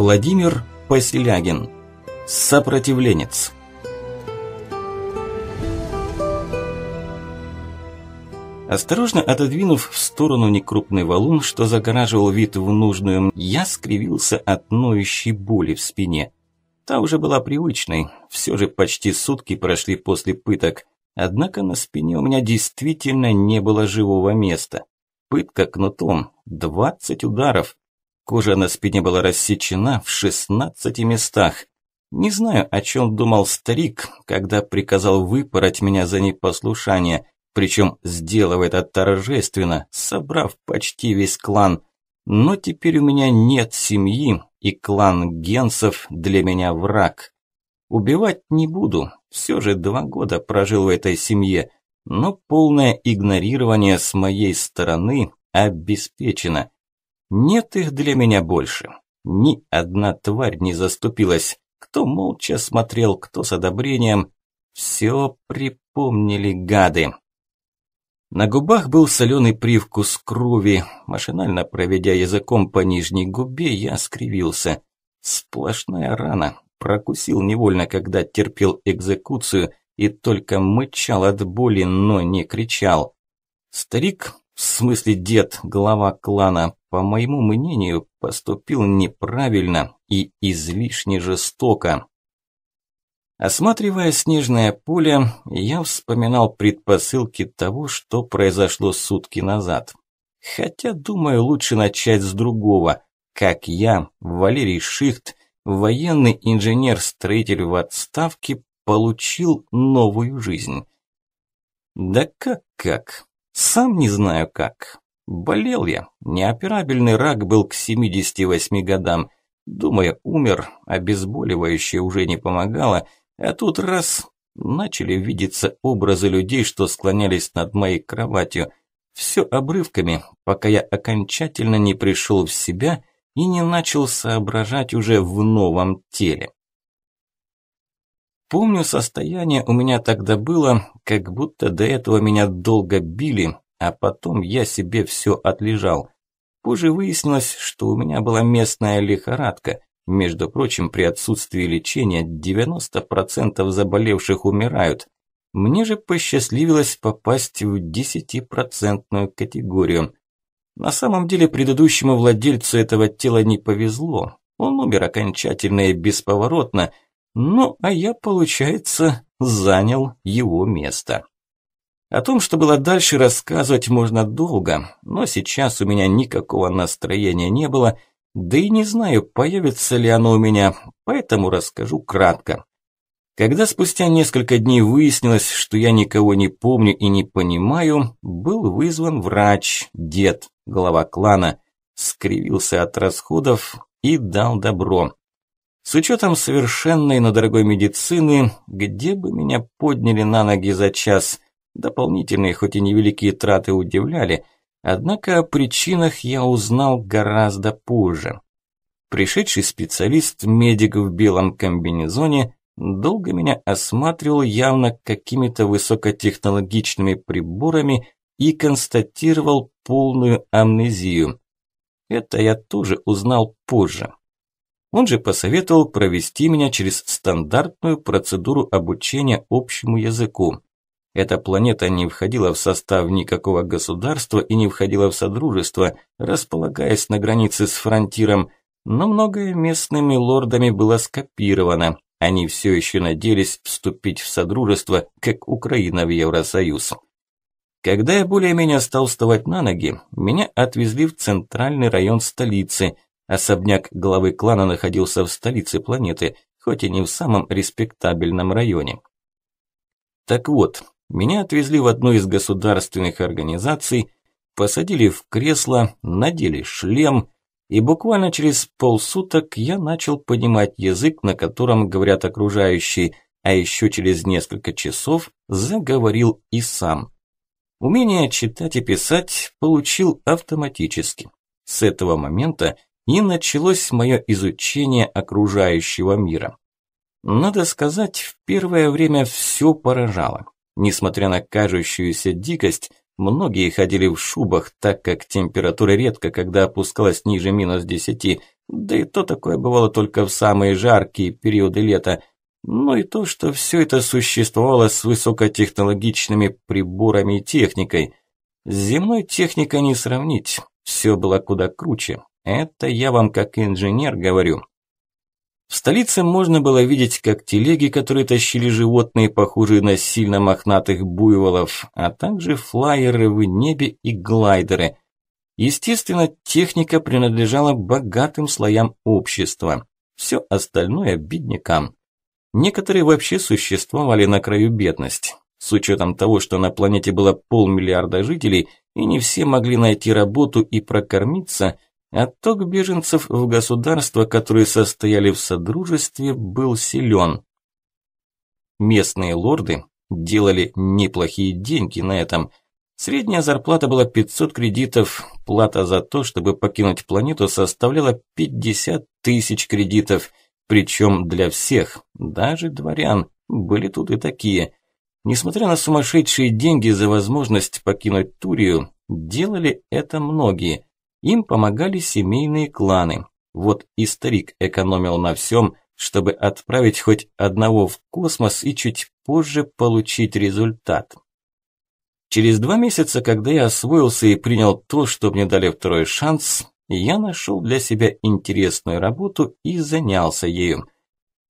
Владимир Поселягин. Сопротивленец. Осторожно отодвинув в сторону некрупный валун, что загораживал вид в нужную, я скривился от ноющей боли в спине. Та уже была привычной, все же почти сутки прошли после пыток, однако на спине у меня действительно не было живого места. Пытка кнутом, двадцать ударов, Кожа на спине была рассечена в 16 местах. Не знаю, о чем думал старик, когда приказал выпороть меня за непослушание, причем сделав это торжественно, собрав почти весь клан. Но теперь у меня нет семьи, и клан Генсов для меня враг. Убивать не буду, все же два года прожил в этой семье, но полное игнорирование с моей стороны обеспечено. Нет их для меня больше. Ни одна тварь не заступилась. Кто молча смотрел, кто с одобрением. Все припомнили гады. На губах был соленый привкус крови. Машинально проведя языком по нижней губе, я скривился. Сплошная рана. Прокусил невольно, когда терпел экзекуцию и только мычал от боли, но не кричал. Старик, в смысле дед, глава клана, по моему мнению, поступил неправильно и излишне жестоко. Осматривая снежное поле, я вспоминал предпосылки того, что произошло сутки назад. Хотя, думаю, лучше начать с другого. Как я, Валерий Шихт, военный инженер-строитель в отставке, получил новую жизнь. Да как-как, сам не знаю как. Болел я. Неоперабельный рак был к 78 годам. Думая, умер, обезболивающее уже не помогало. А тут раз начали видеться образы людей, что склонялись над моей кроватью. Все обрывками, пока я окончательно не пришел в себя и не начал соображать уже в новом теле. Помню, состояние у меня тогда было, как будто до этого меня долго били, а потом я себе все отлежал. Позже выяснилось, что у меня была местная лихорадка. Между прочим, при отсутствии лечения 90% заболевших умирают. Мне же посчастливилось попасть в 10% категорию. На самом деле предыдущему владельцу этого тела не повезло. Он умер окончательно и бесповоротно. Ну, а я, получается, занял его место. О том, что было дальше, рассказывать можно долго, но сейчас у меня никакого настроения не было, да и не знаю, появится ли оно у меня, поэтому расскажу кратко. Когда спустя несколько дней выяснилось, что я никого не помню и не понимаю, был вызван врач, дед, глава клана, скривился от расходов и дал добро. С учетом совершенной, но дорогой медицины, где бы меня подняли на ноги за час – Дополнительные, хоть и невеликие траты удивляли, однако о причинах я узнал гораздо позже. Пришедший специалист, медик в белом комбинезоне, долго меня осматривал явно какими-то высокотехнологичными приборами и констатировал полную амнезию. Это я тоже узнал позже. Он же посоветовал провести меня через стандартную процедуру обучения общему языку. Эта планета не входила в состав никакого государства и не входила в Содружество, располагаясь на границе с фронтиром, но многое местными лордами было скопировано. Они все еще надеялись вступить в Содружество, как Украина в Евросоюз. Когда я более-менее стал вставать на ноги, меня отвезли в центральный район столицы. Особняк главы клана находился в столице планеты, хоть и не в самом респектабельном районе. Так вот, меня отвезли в одну из государственных организаций, посадили в кресло, надели шлем, и буквально через полсуток я начал понимать язык, на котором говорят окружающие, а еще через несколько часов заговорил и сам. Умение читать и писать получил автоматически. С этого момента и началось мое изучение окружающего мира. Надо сказать, в первое время все поражало. Несмотря на кажущуюся дикость, многие ходили в шубах, так как температура редко, когда опускалась ниже минус десяти, да и то такое бывало только в самые жаркие периоды лета. Ну и то, что все это существовало с высокотехнологичными приборами и техникой. С земной техникой не сравнить, все было куда круче. Это я вам как инженер говорю. В столице можно было видеть как телеги, которые тащили животные, похожие на сильно мохнатых буйволов, а также флайеры в небе и глайдеры. Естественно, техника принадлежала богатым слоям общества. Все остальное – беднякам. Некоторые вообще существовали на краю бедности. С учетом того, что на планете было полмиллиарда жителей, и не все могли найти работу и прокормиться – Отток беженцев в государства, которые состояли в содружестве, был силен. Местные лорды делали неплохие деньги на этом. Средняя зарплата была 500 кредитов, плата за то, чтобы покинуть планету, составляла 50 тысяч кредитов, причем для всех, даже дворян, были тут и такие. Несмотря на сумасшедшие деньги за возможность покинуть Турию, делали это многие – им помогали семейные кланы. Вот и старик экономил на всем, чтобы отправить хоть одного в космос и чуть позже получить результат. Через два месяца, когда я освоился и принял то, что мне дали второй шанс, я нашел для себя интересную работу и занялся ею.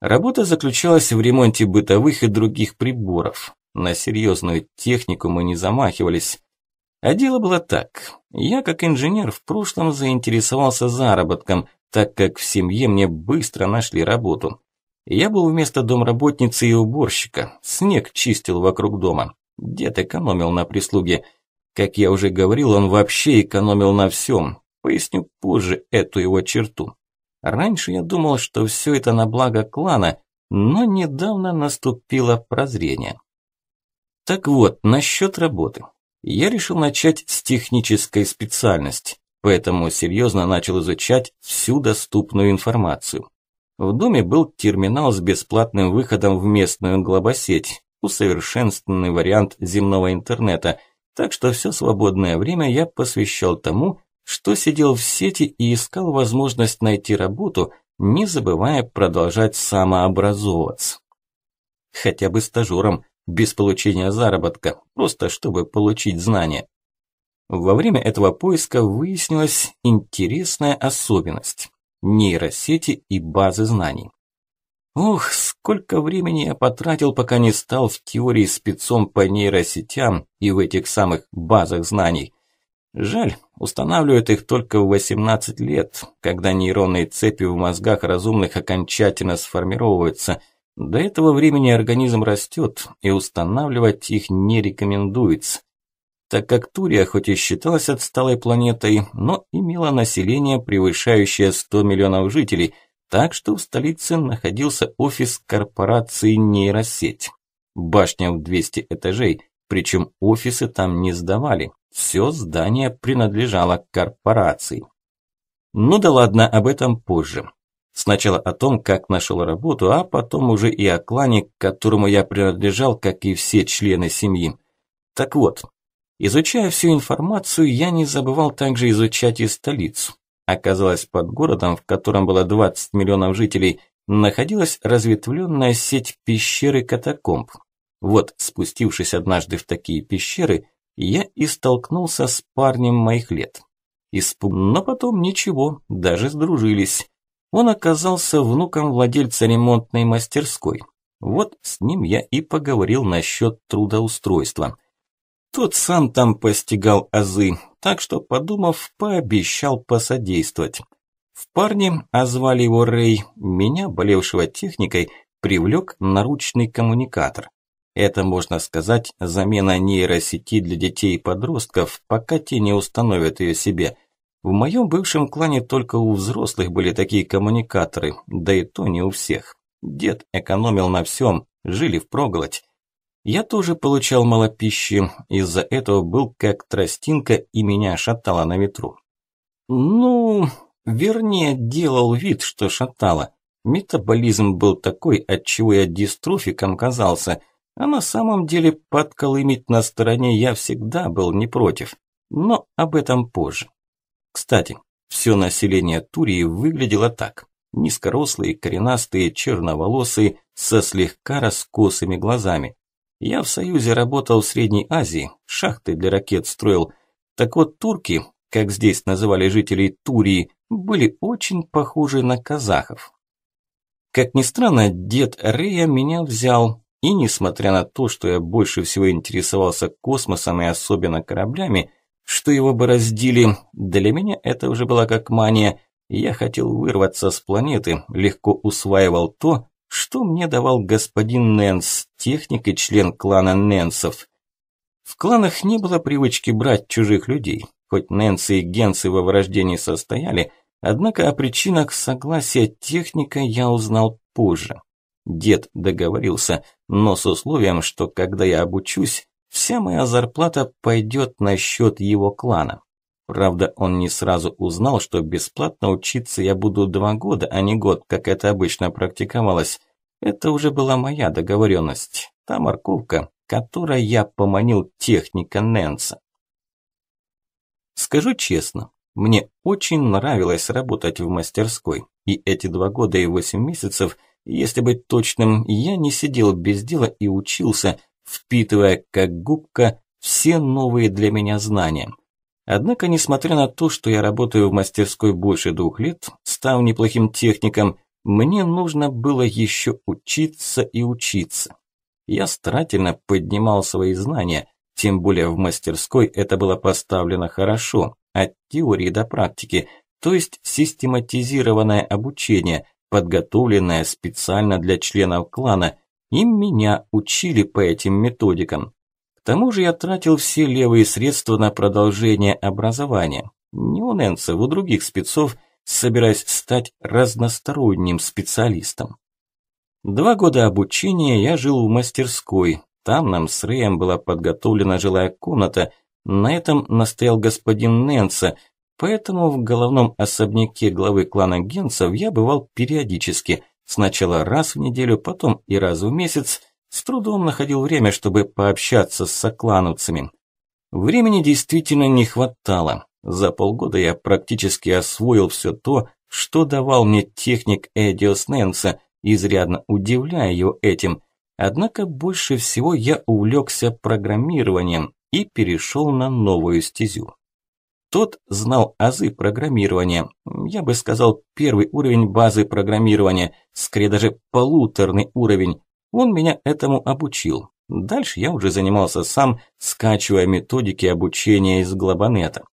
Работа заключалась в ремонте бытовых и других приборов. На серьезную технику мы не замахивались. А дело было так. Я, как инженер, в прошлом заинтересовался заработком, так как в семье мне быстро нашли работу. Я был вместо домработницы и уборщика. Снег чистил вокруг дома. Дед экономил на прислуге. Как я уже говорил, он вообще экономил на всем. Поясню позже эту его черту. Раньше я думал, что все это на благо клана, но недавно наступило прозрение. Так вот, насчет работы. Я решил начать с технической специальности, поэтому серьезно начал изучать всю доступную информацию. В доме был терминал с бесплатным выходом в местную глобосеть, усовершенствованный вариант земного интернета, так что все свободное время я посвящал тому, что сидел в сети и искал возможность найти работу, не забывая продолжать самообразовываться. Хотя бы стажером, без получения заработка, просто чтобы получить знания. Во время этого поиска выяснилась интересная особенность – нейросети и базы знаний. Ох, сколько времени я потратил, пока не стал в теории спецом по нейросетям и в этих самых базах знаний. Жаль, устанавливают их только в 18 лет, когда нейронные цепи в мозгах разумных окончательно сформировываются – до этого времени организм растет, и устанавливать их не рекомендуется, так как Турия хоть и считалась отсталой планетой, но имела население, превышающее 100 миллионов жителей, так что в столице находился офис корпорации нейросеть. Башня в 200 этажей, причем офисы там не сдавали, все здание принадлежало корпорации. Ну да ладно, об этом позже. Сначала о том, как нашел работу, а потом уже и о клане, к которому я принадлежал, как и все члены семьи. Так вот, изучая всю информацию, я не забывал также изучать и столицу. Оказалось, под городом, в котором было 20 миллионов жителей, находилась разветвленная сеть пещер и катакомб. Вот, спустившись однажды в такие пещеры, я и столкнулся с парнем моих лет. Испуг... Но потом ничего, даже сдружились. Он оказался внуком владельца ремонтной мастерской. Вот с ним я и поговорил насчет трудоустройства. Тот сам там постигал азы, так что, подумав, пообещал посодействовать. В парне, а звали его Рэй, меня, болевшего техникой, привлек наручный коммуникатор. Это, можно сказать, замена нейросети для детей и подростков, пока те не установят ее себе – в моем бывшем клане только у взрослых были такие коммуникаторы, да и то не у всех. Дед экономил на всем, жили впроголодь. Я тоже получал мало пищи, из-за этого был как тростинка и меня шатало на ветру. Ну, вернее, делал вид, что шатало. Метаболизм был такой, от чего я дистрофиком казался, а на самом деле подколымить на стороне я всегда был не против. Но об этом позже. Кстати, все население Турии выглядело так. Низкорослые, коренастые, черноволосые, со слегка раскосыми глазами. Я в Союзе работал в Средней Азии, шахты для ракет строил. Так вот, турки, как здесь называли жителей Турии, были очень похожи на казахов. Как ни странно, дед Рея меня взял, и несмотря на то, что я больше всего интересовался космосом и особенно кораблями, что его бы раздели. Для меня это уже было как мания. Я хотел вырваться с планеты, легко усваивал то, что мне давал господин Нэнс, техник и член клана Нэнсов. В кланах не было привычки брать чужих людей. Хоть Нэнсы и Генсы во врождении состояли, однако о причинах согласия техника я узнал позже. Дед договорился, но с условием, что когда я обучусь, Вся моя зарплата пойдет на счет его клана. Правда, он не сразу узнал, что бесплатно учиться я буду два года, а не год, как это обычно практиковалось. Это уже была моя договоренность, та морковка, которой я поманил техника Нэнса. Скажу честно, мне очень нравилось работать в мастерской, и эти два года и восемь месяцев, если быть точным, я не сидел без дела и учился, впитывая как губка все новые для меня знания. Однако, несмотря на то, что я работаю в мастерской больше двух лет, став неплохим техником, мне нужно было еще учиться и учиться. Я старательно поднимал свои знания, тем более в мастерской это было поставлено хорошо, от теории до практики, то есть систематизированное обучение, подготовленное специально для членов клана, им меня учили по этим методикам. К тому же я тратил все левые средства на продолжение образования. Не у Нэнцев, у других спецов, собираясь стать разносторонним специалистом. Два года обучения я жил в мастерской. Там нам с Рэем была подготовлена жилая комната. На этом настоял господин Нэнса, поэтому в головном особняке главы клана Генцев я бывал периодически – Сначала раз в неделю, потом и раз в месяц. С трудом находил время, чтобы пообщаться с соклановцами. Времени действительно не хватало. За полгода я практически освоил все то, что давал мне техник Эдиос Нэнса, изрядно удивляя его этим. Однако больше всего я увлекся программированием и перешел на новую стезю. Тот знал азы программирования. Я бы сказал, первый уровень базы программирования, скорее даже полуторный уровень. Он меня этому обучил. Дальше я уже занимался сам, скачивая методики обучения из Глобанета.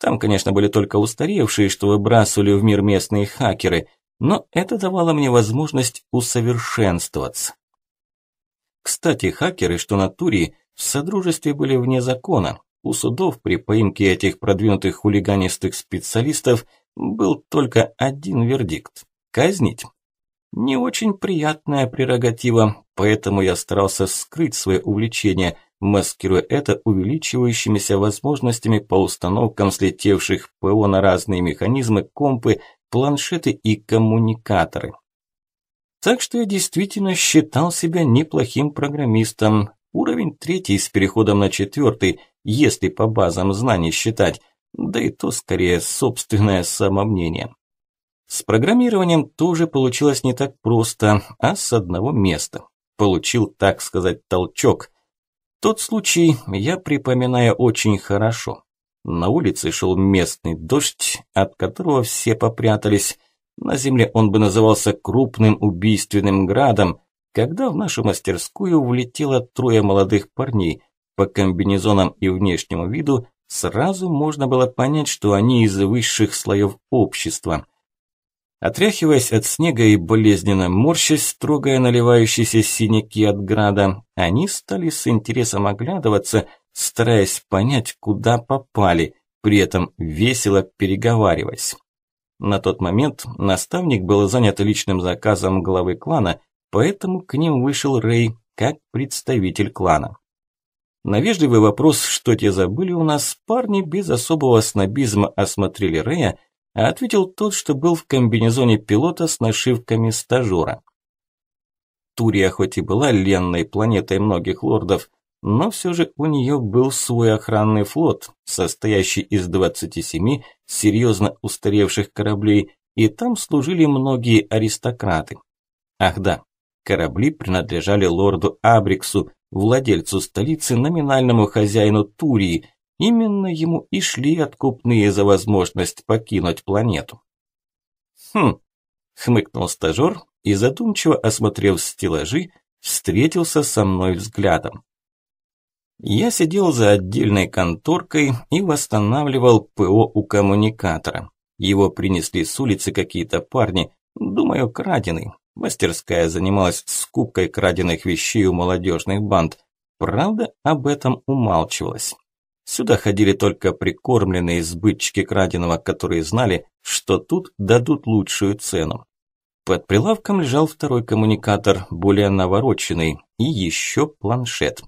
Там, конечно, были только устаревшие, что выбрасывали в мир местные хакеры, но это давало мне возможность усовершенствоваться. Кстати, хакеры, что на Турии, в Содружестве были вне закона, у судов при поимке этих продвинутых хулиганистых специалистов был только один вердикт – казнить. Не очень приятная прерогатива, поэтому я старался скрыть свое увлечение, маскируя это увеличивающимися возможностями по установкам слетевших ПО на разные механизмы, компы, планшеты и коммуникаторы. Так что я действительно считал себя неплохим программистом, Уровень третий с переходом на четвертый, если по базам знаний считать, да и то скорее собственное самомнение. С программированием тоже получилось не так просто, а с одного места. Получил, так сказать, толчок. Тот случай я припоминаю очень хорошо. На улице шел местный дождь, от которого все попрятались. На земле он бы назывался крупным убийственным градом, когда в нашу мастерскую влетело трое молодых парней. По комбинезонам и внешнему виду сразу можно было понять, что они из высших слоев общества. Отряхиваясь от снега и болезненно морщась, трогая наливающиеся синяки от града, они стали с интересом оглядываться, стараясь понять, куда попали, при этом весело переговариваясь. На тот момент наставник был занят личным заказом главы клана, Поэтому к ним вышел Рэй, как представитель клана. На вежливый вопрос, что те забыли у нас, парни без особого снобизма осмотрели Рэя, а ответил тот, что был в комбинезоне пилота с нашивками стажера. Турия хоть и была ленной планетой многих лордов, но все же у нее был свой охранный флот, состоящий из 27 серьезно устаревших кораблей, и там служили многие аристократы. Ах да, Корабли принадлежали лорду Абриксу, владельцу столицы, номинальному хозяину Турии. Именно ему и шли откупные за возможность покинуть планету. «Хм», – хмыкнул стажер и, задумчиво осмотрев стеллажи, встретился со мной взглядом. Я сидел за отдельной конторкой и восстанавливал ПО у коммуникатора. Его принесли с улицы какие-то парни, думаю, краденый. Мастерская занималась скупкой краденных вещей у молодежных банд. Правда, об этом умалчивалось. Сюда ходили только прикормленные сбытчики краденого, которые знали, что тут дадут лучшую цену. Под прилавком лежал второй коммуникатор, более навороченный, и еще планшет.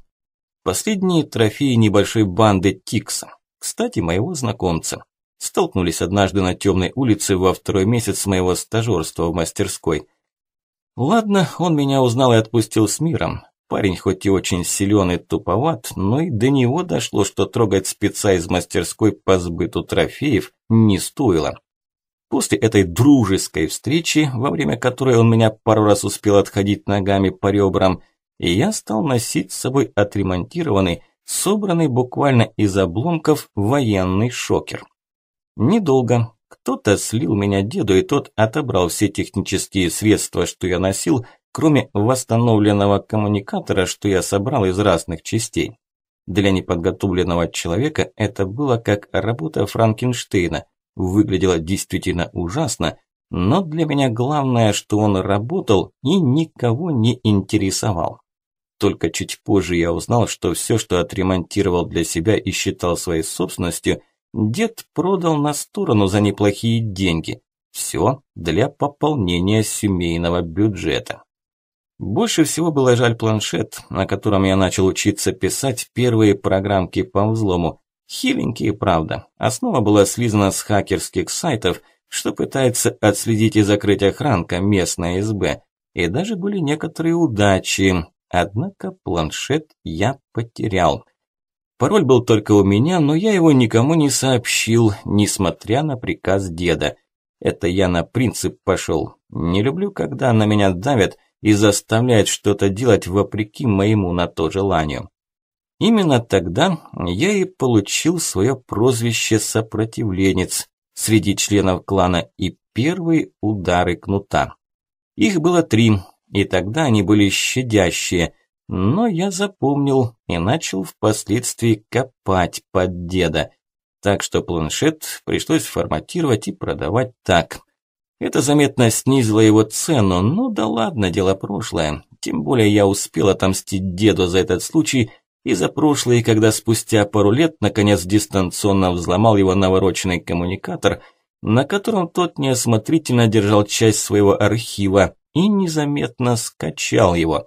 Последние трофеи небольшой банды Тикса, кстати, моего знакомца. Столкнулись однажды на темной улице во второй месяц моего стажерства в мастерской – Ладно, он меня узнал и отпустил с миром. Парень хоть и очень силен и туповат, но и до него дошло, что трогать спеца из мастерской по сбыту трофеев не стоило. После этой дружеской встречи, во время которой он меня пару раз успел отходить ногами по ребрам, я стал носить с собой отремонтированный, собранный буквально из обломков военный шокер. Недолго, кто-то слил меня деду, и тот отобрал все технические средства, что я носил, кроме восстановленного коммуникатора, что я собрал из разных частей. Для неподготовленного человека это было как работа Франкенштейна. Выглядело действительно ужасно, но для меня главное, что он работал и никого не интересовал. Только чуть позже я узнал, что все, что отремонтировал для себя и считал своей собственностью – Дед продал на сторону за неплохие деньги. Все для пополнения семейного бюджета. Больше всего было жаль планшет, на котором я начал учиться писать первые программки по взлому. Хиленькие, правда. Основа была слизана с хакерских сайтов, что пытается отследить и закрыть охранка местной СБ. И даже были некоторые удачи. Однако планшет я потерял. Пароль был только у меня, но я его никому не сообщил, несмотря на приказ деда. Это я на принцип пошел. Не люблю, когда на меня давят и заставляют что-то делать вопреки моему на то желанию. Именно тогда я и получил свое прозвище «сопротивленец» среди членов клана и первые удары кнута. Их было три, и тогда они были щадящие – но я запомнил и начал впоследствии копать под деда. Так что планшет пришлось форматировать и продавать так. Это заметно снизило его цену, ну да ладно, дело прошлое. Тем более я успел отомстить деду за этот случай и за прошлое, когда спустя пару лет наконец дистанционно взломал его навороченный коммуникатор, на котором тот неосмотрительно держал часть своего архива и незаметно скачал его.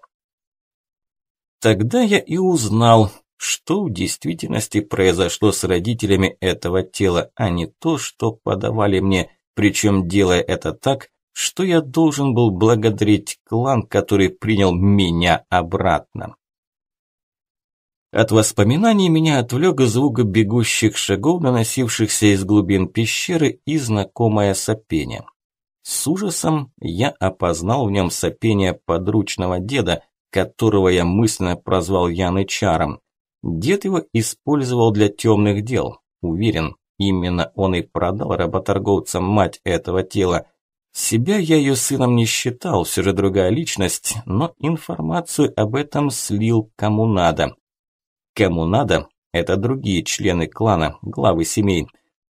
Тогда я и узнал, что в действительности произошло с родителями этого тела, а не то, что подавали мне, причем делая это так, что я должен был благодарить клан, который принял меня обратно. От воспоминаний меня отвлек звук бегущих шагов, наносившихся из глубин пещеры, и знакомое сопение. С ужасом я опознал в нем сопение подручного деда, которого я мысленно прозвал Яны Чаром, Дед его использовал для темных дел. Уверен, именно он и продал работорговцам мать этого тела. Себя я ее сыном не считал, все же другая личность, но информацию об этом слил кому надо. Кому надо – это другие члены клана, главы семей.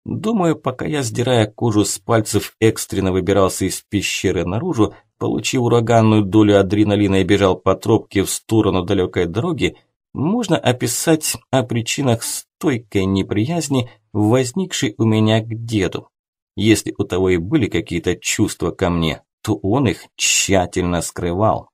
Думаю, пока я, сдирая кожу с пальцев, экстренно выбирался из пещеры наружу, получив ураганную долю адреналина и бежал по тропке в сторону далекой дороги, можно описать о причинах стойкой неприязни, возникшей у меня к деду. Если у того и были какие-то чувства ко мне, то он их тщательно скрывал.